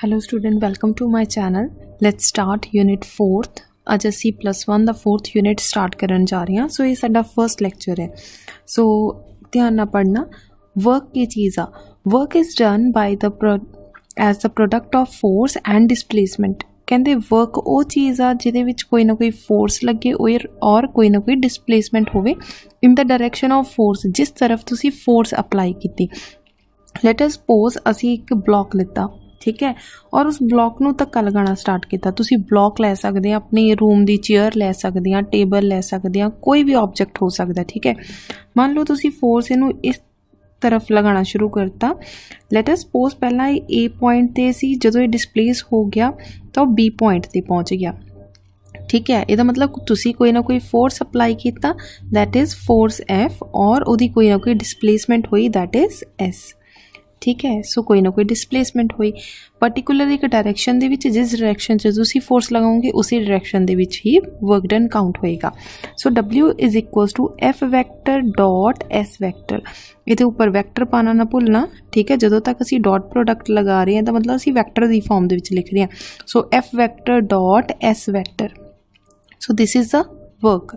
Hello student, welcome to my channel. Let's start unit 4th. ਅੱਜ ਅਸੀਂ +1 ਦਾ 4th unit start ਕਰਨ ਜਾ ਰਹੇ ਹਾਂ ਸੋ ਇਹ ਸਾਡਾ ਫਰਸਟ ਲੈਕਚਰ ਹੈ ਸੋ ਧਿਆਨ ਨਾਲ ਪੜ੍ਹਨਾ ਵਰਕ ਕੀ ਚੀਜ਼ ਆ work is done by the as the product of force and displacement ਕਹਿੰਦੇ ਵਰਕ ਉਹ ਚੀਜ਼ ਆ ਜਿਹਦੇ ਵਿੱਚ ਕੋਈ ਨਾ ਕੋਈ ਫੋਰਸ ਲੱਗੇ ਔਰ ਕੋਈ ਨਾ ਕੋਈ ਡਿਸਪਲੇਸਮੈਂਟ ਹੋਵੇ in the direction of force ਜਿਸ ਤਰਫ ਤੁਸੀਂ ਫੋਰਸ ਅਪਲਾਈ ਕੀਤੀ ਲੈਟ ਅਸ ਸਪੋਜ਼ ਅਸੀਂ ਇੱਕ ਬਲੌਕ ਲਿੱਤਾ ਠੀਕ ਹੈ ਔਰ ਉਸ ਬਲੌਕ ਨੂੰ ਧੱਕਾ ਲਗਾਉਣਾ ਸਟਾਰਟ ਕੀਤਾ ਤੁਸੀਂ ਬਲੌਕ ਲੈ ਸਕਦੇ ਆ ਆਪਣੇ ਰੂਮ ਦੀ ਚੇਅਰ ਲੈ ਸਕਦੇ ਆ ਟੇਬਲ ਲੈ ਸਕਦੇ ਆ ਕੋਈ ਵੀ ਆਬਜੈਕਟ ਹੋ ਸਕਦਾ ਠੀਕ ਹੈ ਮੰਨ ਲਓ ਤੁਸੀਂ ਫੋਰਸ ਇਹਨੂੰ ਇਸ ਤਰਫ ਲਗਾਉਣਾ ਸ਼ੁਰੂ ਕਰਤਾ ਲੈਟ ਅਸ ਸਪੋਜ਼ ਪਹਿਲਾਂ ਇਹ A ਪੁਆਇੰਟ ਤੇ ਸੀ ਜਦੋਂ ਇਹ ਡਿਸਪਲੇਸ ਹੋ ਗਿਆ ਤਾਂ ਉਹ B ਪੁਆਇੰਟ ਤੇ ਪਹੁੰਚ ਗਿਆ ਠੀਕ ਹੈ ਇਹਦਾ ਮਤਲਬ ਤੁਸੀਂ ਕੋਈ ਨਾ ਕੋਈ ਫੋਰਸ ਅਪਲਾਈ ਕੀਤਾ ਥੈਟ ਇਜ਼ ਫੋਰਸ F ਔਰ ਉਹਦੀ ਕੋਈ ਨਾ ਕੋਈ ਡਿਸਪਲੇਸਮੈਂਟ ਹੋਈ ਥੈਟ ਇਜ਼ S ठीक है सो कोई ना कोई डिसप्लेसमेंट हुई पर्टिकुलर एक डायरैक्शन के जिस डायरैक्शन से तुम फोर्स लगाओगे उसी डायरैक्शन के ही वर्कडन काउंट होएगा so W is equal to F vector dot S vector ये उपर वैक्टर पाना ना भूलना ठीक है जो तक असं डॉट प्रोडक्ट लगा रहे हैं तो मतलब असं वैक्टर की फॉर्म के लिख रहे हैं so F vector dot S vector so this is the work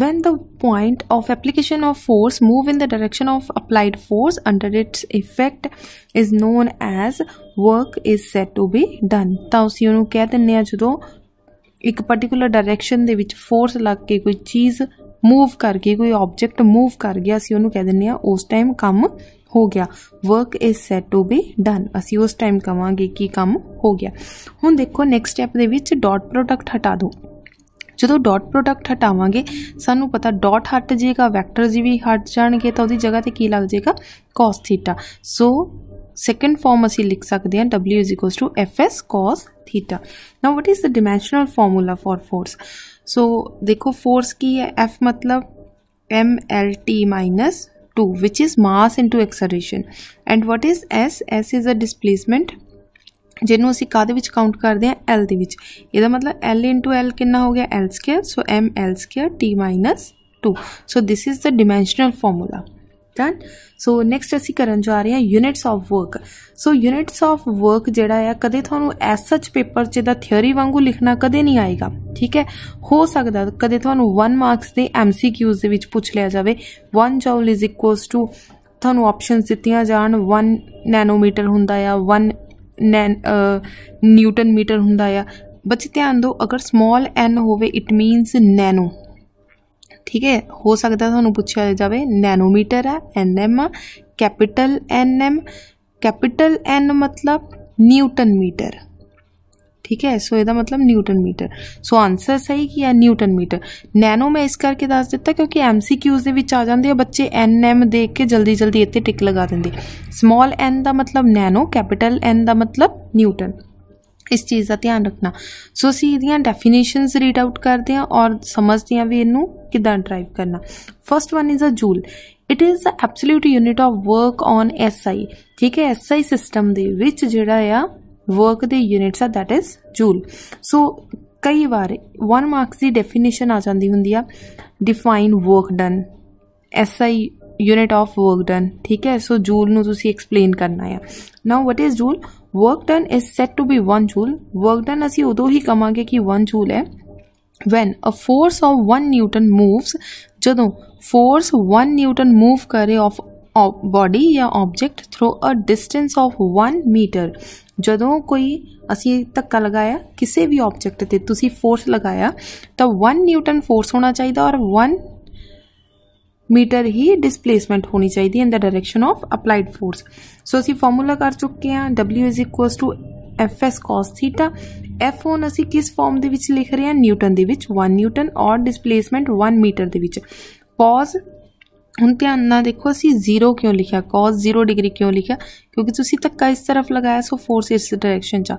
when the point of application of force move in the direction of applied force under its effect is known as work is said to be done ਤਾਂ ਅਸੀਂ ਉਹਨੂੰ ਕਹਿ ਦਿੰਨੇ ਆ ਜਦੋਂ ਇੱਕ particular direction ਦੇ ਵਿੱਚ ਫੋਰਸ ਲੱਗ ਕੇ ਕੋਈ ਚੀਜ਼ ਮੂਵ ਕਰਕੇ ਕੋਈ ਆਬਜੈਕਟ ਮੂਵ ਕਰ ਗਿਆ ਅਸੀਂ ਉਹਨੂੰ ਕਹਿ ਦਿੰਨੇ ਆ ਉਸ ਟਾਈਮ ਕੰਮ ਹੋ ਗਿਆ work is said to be done ਅਸੀਂ ਉਸ ਟਾਈਮ ਕਵਾਂਗੇ ਕਿ ਕੰਮ ਹੋ ਗਿਆ ਹੁਣ ਦੇਖੋ ਨੈਕਸਟ ਸਟੈਪ ਦੇ ਵਿੱਚ ਡਾਟ ਪ੍ਰੋਡਕਟ ਹਟਾ ਦਿਓ जो डॉट प्रोडक्ट हटावे सूँ पता डॉट हट जाएगा वैक्टर जी भी हट जाएंगे तो वो जगह पर की लग जाएगा cos theta so second form असी लिख सकते हैं W is equal to F S cos theta ना what is the dimensional formula for force so देखो फोर्स की है एफ मतलब M L T minus two which is mass into acceleration and what is S S is a displacement ਜਿਹਨੂੰ ਅਸੀਂ ਕਾਦੇ ਵਿੱਚ count ਕਰਦੇ ਆ l ਦੇ ਵਿੱਚ ਇਹਦਾ ਮਤਲਬ l l ਕਿੰਨਾ ਹੋ ਗਿਆ l2 so m l2 t 2 so this is the dimensional formula done so next ਅਸੀਂ ਕਰਨ ਜਾ ਰਹੇ ਹਾਂ units of work so units of work ਜਿਹੜਾ ਆ ਕਦੇ ਤੁਹਾਨੂੰ ਐਸ ਸੱਚ ਪੇਪਰ 'ਚ ਦਾ ਥਿਉਰੀ ਵਾਂਗੂ ਲਿਖਣਾ ਕਦੇ ਨਹੀਂ ਆਏਗਾ ਠੀਕ ਹੈ ਹੋ ਸਕਦਾ ਕਦੇ ਤੁਹਾਨੂੰ 1 ਮਾਰਕਸ ਦੇ ਐਮਸੀਕਿਊਜ਼ ਦੇ ਵਿੱਚ ਪੁੱਛ ਲਿਆ ਜਾਵੇ 1 ਜੌਲ ਇਜ਼ ਇਕੁਅਲਸ ਟੂ ਤੁਹਾਨੂੰ ਆਪਸ਼ਨਸ ਦਿੱਤੀਆਂ ਜਾਣ 1 ਨੈਨੋਮੀਟਰ ਹੁੰਦਾ ਆ 1 ਨਿਊਟਨ ਮੀਟਰ ਹੁੰਦਾ ਆ ਬੱਚੇ ਧਿਆਨ ਦਿਓ ਅਗਰ ਸਮਾਲ n ਹੋਵੇ ਇਟ ਮੀਨਸ ਨੈਨੋ ਠੀਕ ਹੈ ਹੋ ਸਕਦਾ ਤੁਹਾਨੂੰ ਪੁੱਛਿਆ ਜਾਵੇ ਨੈਨੋਮੀਟਰ ਆ nm capital nm capital n ਮਤਲਬ न्यूटन मीटर ठीक है सो यदा मतलब न्यूटन मीटर सो आंसर ਸਹੀ ਕੀ ਹੈ ਨਿਊਟਨ ਮੀਟਰ ਨੈਨੋ ਮੈਂ ਇਸ ਕਰਕੇ ਦੱਸ ਦਿੱਤਾ ਕਿਉਂਕਿ ਐਮਸੀਕਿਊਜ਼ ਦੇ ਵਿੱਚ ਆ ਜਾਂਦੇ ਆ ਬੱਚੇ ਐਨ ਐਮ ਦੇਖ ਕੇ ਜਲਦੀ ਜਲਦੀ ਇੱਥੇ ਟਿਕ ਲਗਾ ਦਿੰਦੇ ਸਮਾਲ ਐਨ ਦਾ ਮਤਲਬ ਨੈਨੋ ਕੈਪੀਟਲ ਐਨ ਦਾ ਮਤਲਬ ਨਿਊਟਨ ਇਸ ਚੀਜ਼ ਦਾ ਧਿਆਨ ਰੱਖਣਾ ਸੋ ਅਸੀਂ ਇਹਦੀਆਂ ਡੈਫੀਨੇਸ਼ਨਸ ਰੀਡ ਆਊਟ ਕਰਦੇ ਹਾਂ ਔਰ ਸਮਝਦੇ ਹਾਂ ਵੀ ਇਹਨੂੰ ਕਿਦਾਂ ਡਰਾਈਵ ਕਰਨਾ first one is a joule it is the absolute unit of work on SI ਠੀਕ ਹੈ ਐਸਆਈ ਸਿਸਟਮ ਦੇ ਵਿੱਚ ਜਿਹੜਾ ਆ work the units are that is joule so कई बार वन मार्क्स की डेफिनेशन आ जाती होंगी define work done S I unit of work done ठीक है सो जूल नी एक्सप्लेन करना है now what is joule work done is set to B one joule work done असी उदों ही कहे कि वन जूल है when a force of one newton moves जदों फोर्स वन न्यूटन मूव करे ऑफ बॉडी या object through a distance of one metre ਜਦੋਂ ਕੋਈ ਅਸੀਂ ਧੱਕਾ ਲਗਾਇਆ ਕਿਸੇ ਵੀ ਆਬਜੈਕਟ ਤੇ ਤੁਸੀਂ ਫੋਰਸ ਲਗਾਇਆ ਤਾਂ 1 ਨਿਊਟਨ ਫੋਰਸ ਹੋਣਾ ਚਾਹੀਦਾ ਔਰ 1 मीटर ही डिस्प्लेसमेंट होनी चाहिए in the direction of applied force so असी फॉर्मूला कर चुके हैं W is equals to F S cos theta F ਹੁਣ ਅਸੀਂ ਕਿਸ ਫਾਰਮ ਦੇ ਵਿੱਚ ਲਿਖ ਰਹੇ ਹਾਂ ਨਿਊਟਨ ਦੇ ਵਿੱਚ 1 ਨਿਊਟਨ ਔਰ ਡਿਸਪਲੇਸਮੈਂਟ 1 ਮੀਟਰ ਦੇ ਵਿੱਚ ਪੌਜ਼ हूँ ध्यान ना देखो असी जीरो क्यों लिखा कॉज जीरो डिग्री क्यों लिखा क्योंकि धक्का इस तरफ लगाया सो फोर्स इस डायरेक्शन चा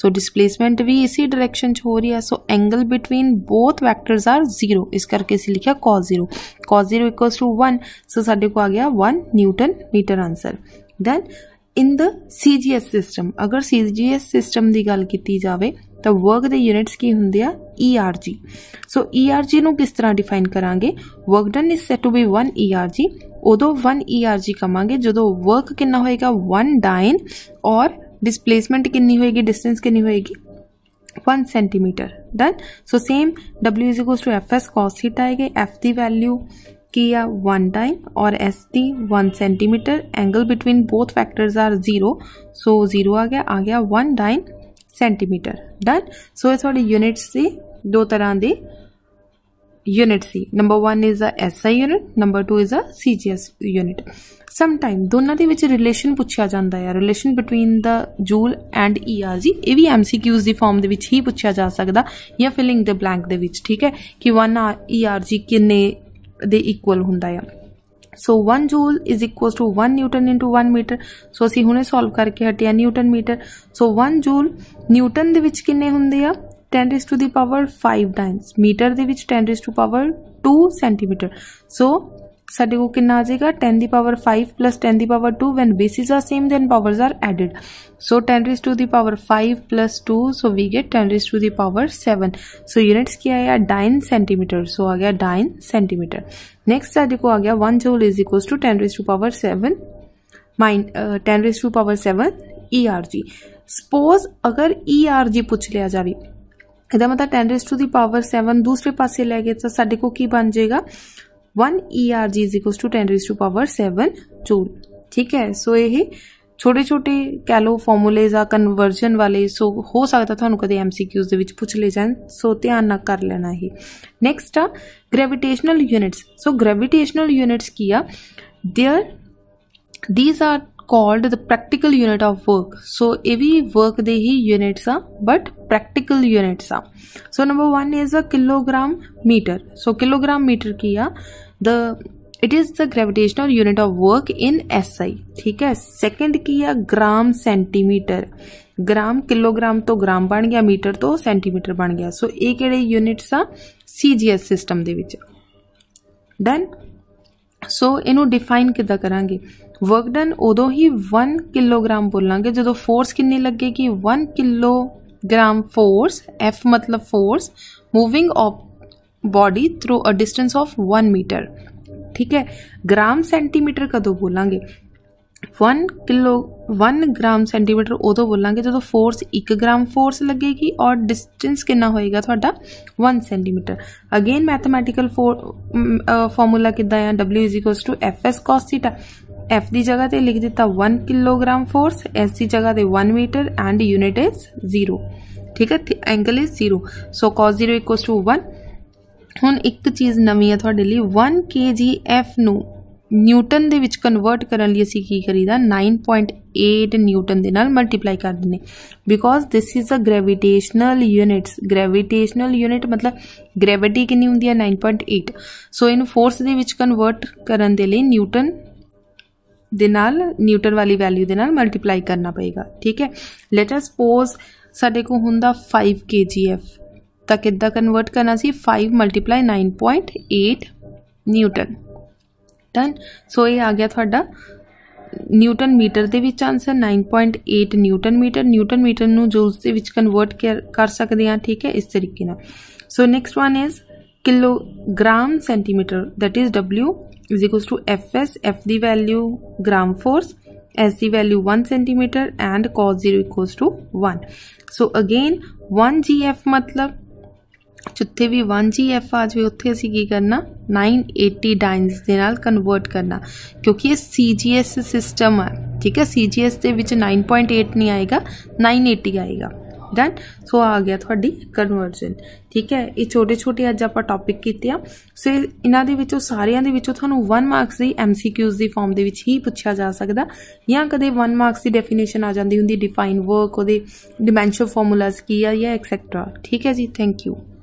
सो डिसप्लेसमेंट भी इसी डायरेक्शन हो रही है so angle between both vector are zero इस करके असी लिखा cos zero cos zero equal to one so साढ़े को आ गया one newton metre answer then in the C G S system अगर सी जी एस सिस्टम की गल की जाए तो के यूनिट्स की होंगे E R G so E R G so ERG ਨੂੰ ਕਿਸ ਤਰ੍ਹਾਂ ਡਿਫਾਈਨ ਕਰਾਂਗੇ work done is set to be 1 ERG ਉਦੋਂ 1 ERG ਕਵਾਂਗੇ ਜਦੋਂ ਵਰਕ ਕਿੰਨਾ ਹੋਏਗਾ 1 ਡਾਈਨ ਔਰ डिस्प्लेसमेंट कितनी होएगी डिस्टेंस कितनी होएगी one centimetre done so same W is equals to F S cos theta आएगी एफ दी वैल्यू किया वन डाइन और S the one centimetre angle between both factors are zero so zero आ गया आ गया one time centimetre done so ਇਹ ਤੁਹਾਡੀ units ਸੀ ਦੋ ਤਰ੍ਹਾਂ ਦੀ unit C. Number one is a SI unit, number two is a CGS unit. Sometime ਦੋਨਾਂ ਦੇ ਵਿੱਚ relation ਪੁੱਛਿਆ ਜਾਂਦਾ ਹੈ relation between the joule and ERG ਇਹ ਵੀ MCQs ਦੀ ਫਾਰਮ ਦੇ ਵਿੱਚ ਹੀ ਪੁੱਛਿਆ ਜਾ ਸਕਦਾ ਜਾਂ filling the blank ਦੇ ਵਿੱਚ ਠੀਕ ਹੈ ਕਿ 1 ERG ਕਿੰਨੇ ਦੇ ਇਕੁਅਲ ਹੁੰਦਾ ਹੈ so one joule is equal to one newton into one metre so असी हूने सोल्व करके हटिया newton metre so one joule newton किन्ने होंगे ten raise to the power five times metre ten raise to power two centimetre so ਸਾਡੇ ਕੋਲ ਕਿੰਨਾ ਆ ਜਾਏਗਾ 10 ਦੀ ਪਾਵਰ 5 10 ਦੀ ਪਾਵਰ 2 when bases are same then powers are added so 10 raised to the power 5 plus 2 so we get 10 raised to the power 7 so units क्या आया डाइन सेंटीमीटर सो आ गया डाइन सेंटीमीटर नेक्स्ट शादी को आ गया one joule is equal to ten raise to power seven mind ten raise to power seven E R G suppose अगर E R जी पूछ लिया जा रही ਇਹਦਾ ਮਤਲਬ 10 ਰੇਸ ਟੂ ਦੀ ਪਾਵਰ 7 ਦੂਸਰੇ ਪਾਸੇ ਲੈ ਗਏ ਤਾਂ ਸਾਡੇ ਕੋ ਕੀ ਬਣ ਜਾਏਗਾ one E R G is equals to ten raise to power seven joule ठीक है सो so, यही छोटे छोटे कह लो फॉर्मूले या कन्वर्जन वाले सो so, हो सकता थानू कद एम सी क्यूज पूछ ले जाए सो ध्यान न कर लेना ही नैक्सट आ gravitational units so gravitational units की आ there these are called the practical unit of work. So every work they he units are but practical units are. So number one is a kilogram meter. So kilogram meter किया the it is the gravitational unit of work in S I ठीक है second किया gram centimetre gram kilogram तो ग्राम बन गया metre तो centimetre बन गया सो ਇਹ ਕਿਹੜੇ ਯੂਨਿਟਸ ਆ ਸੀਜੀਐਸ ਸਿਸਟਮ ਦੇ ਵਿੱਚ ਡਨ सो इनू डिफाइन किदा करा वर्कडन डन उदों ही वन किलोग्राम बोलेंगे जो फोर्स कि लगेगी one kilogram force F मतलब force moving of body through a distance of one metre ठीक है ग्राम सेंटीमीटर कदों बोलेंगे one kilo one gram centimetre उदो बोला जो तो फोर्स तो एक ग्राम फोर्स लगेगी और डिस्टेंस कि होएगा थोड़ा वन सेंटीमीटर अगेन मैथमैटिकल फो फॉर्मूला कि W is equals to F S cos theta F की जगह पर लिख दिता वन किलोग्राम फोर्स एस की जगह पर one metre and unit is zero ठीक है angle is zero so cos zero equal to one हूँ एक तो चीज़ नवी है थोड़े लिए वन के जी एफ न न्यूटन के कन्वर्ट करने लिए असी की करी नाइन पॉइंट एट न्यूटन के मल्टीप्लाई कर देने because this is a gravitational units gravitational unit मतलब ग्रैविटी कि नाइन पॉइंट एट सो इन फोर्स के कन्वर्ट करने के लिए न्यूटन दे न्यूटन वाली वैल्यू के मल्टीप्लाई करना पेगा ठीक है लेटस सपोज साढ़े को हों फाइव के जी एफ तो कि कन्वर्ट करना C five multiply nine point eight newton done so ये आ गया थोड़ा न्यूटन मीटर के answer nine point eight newton metre newton metre जो उस कन्वर्ट कर सकते हैं ठीक है इस तरीके so next one is kilogram centimetre that is W is equals to F S F the value gram force S the value one centimetre and cos zero equals to one so again one G F मतलब ਜਿੱਥੇ ਵੀ 1GF ਆ ਜਾਵੇ ਉੱਥੇ ਅਸੀਂ ਕੀ ਕਰਨਾ 980 ਡਾਇਨਸ ਦੇ ਨਾਲ convert ਕਰਨਾ ਕਿਉਂਕਿ ਇਹ CGS ਸਿਸਟਮ ਹੈ ਠੀਕ ਹੈ CGS ਦੇ ਵਿੱਚ 9.8 ਨਹੀਂ ਆਏਗਾ 980 ਆਏਗਾ ਡਨ ਸੋ ਆ ਗਿਆ ਤੁਹਾਡੀ ਕਨਵਰਜਨ ਠੀਕ ਹੈ ਇਹ ਛੋਟੇ ਛੋਟੇ ਅੱਜ ਆਪਾਂ ਟੌਪਿਕ ਕੀਤੇ ਆ ਸੋ ਇਹਨਾਂ ਦੇ ਵਿੱਚੋਂ ਸਾਰਿਆਂ ਦੇ ਵਿੱਚੋਂ ਤੁਹਾਨੂੰ 1 ਮਾਰਕਸ ਦੀ ਐਮਸੀਕਿਊਜ਼ ਦੀ ਫਾਰਮ ਦੇ ਵਿੱਚ ਹੀ ਪੁੱਛਿਆ ਜਾ ਸਕਦਾ ਜਾਂ ਕਦੇ 1 ਮਾਰਕਸ ਦੀ ਡੈਫੀਨੇਸ਼ਨ ਆ ਜਾਂਦੀ ਹੁੰਦੀ ਡਿਫਾਈਨ ਵਰਕ ਉਹਦੇ ਡਿਮੈਂਸ਼ਨ ਫਾਰਮੂਲਾਸ ਕੀ ਆ ਜਾਂ ਐਕਸੈਕਟਰਾ ਠੀਕ ਹੈ ਜੀ ਥੈਂਕ ਯੂ